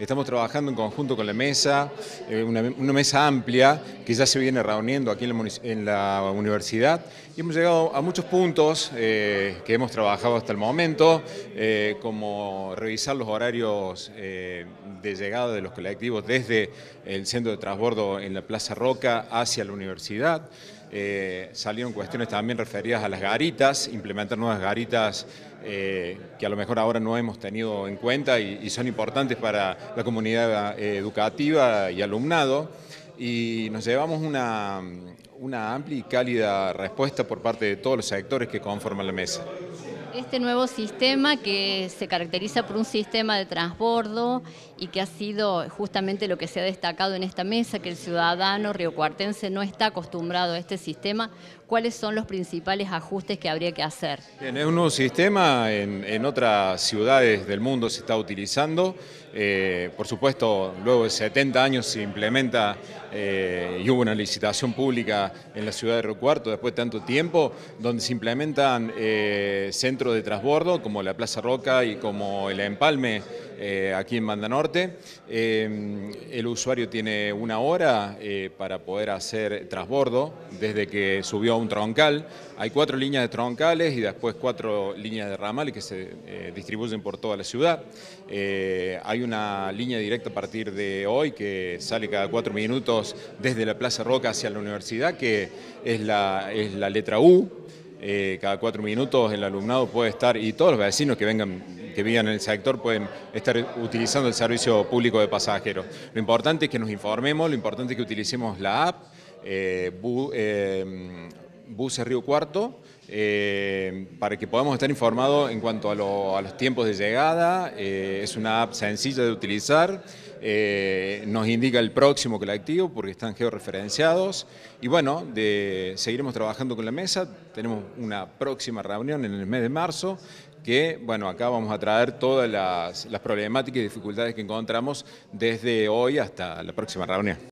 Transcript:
Estamos trabajando en conjunto con la mesa, eh, una, mesa amplia que ya se viene reuniendo aquí en la, universidad y hemos llegado a muchos puntos eh, que hemos trabajado hasta el momento, eh, como revisar los horarios de llegada de los colectivos desde el centro de transbordo en la Plaza Roca hacia la universidad, eh, salieron cuestiones también referidas a las garitas, implementar nuevas garitas eh, que a lo mejor ahora no hemos tenido en cuenta y, son importantes para la comunidad eh, educativa y alumnado. Y nos llevamos una amplia y cálida respuesta por parte de todos los sectores que conforman la mesa. Este nuevo sistema que se caracteriza por un sistema de transbordo y que ha sido justamente lo que se ha destacado en esta mesa, que el ciudadano riocuartense no está acostumbrado a este sistema, ¿cuáles son los principales ajustes que habría que hacer? Bien, es un nuevo sistema, en, otras ciudades del mundo se está utilizando, eh, por supuesto luego de 70 años se implementa eh, y hubo una licitación pública en la ciudad de Río Cuarto después de tanto tiempo, donde se implementan eh, centros de transbordo, como la Plaza Roca y como el Empalme, eh, aquí en Banda Norte. Eh, el usuario tiene una hora eh, para poder hacer transbordo desde que subió a un troncal. Hay cuatro líneas de troncales y después cuatro líneas de ramales que se distribuyen por toda la ciudad. hay una línea directa a partir de hoy que sale cada cuatro minutos desde la Plaza Roca hacia la universidad, que es la, es la letra U. Eh, cada cuatro minutos el alumnado puede estar, y todos los vecinos que vengan que vivan en el sector pueden estar utilizando el servicio público de pasajeros. Lo importante es que nos informemos, lo importante es que utilicemos la app, eh, eh, buses Río Cuarto, eh, para que podamos estar informados en cuanto a, los tiempos de llegada. Eh, es una app sencilla de utilizar, eh, nos indica el próximo activo porque están georreferenciados. Y bueno, seguiremos trabajando con la mesa, tenemos una próxima reunión en el mes de marzo, que bueno, acá vamos a traer todas las problemáticas y dificultades que encontramos desde hoy hasta la próxima reunión.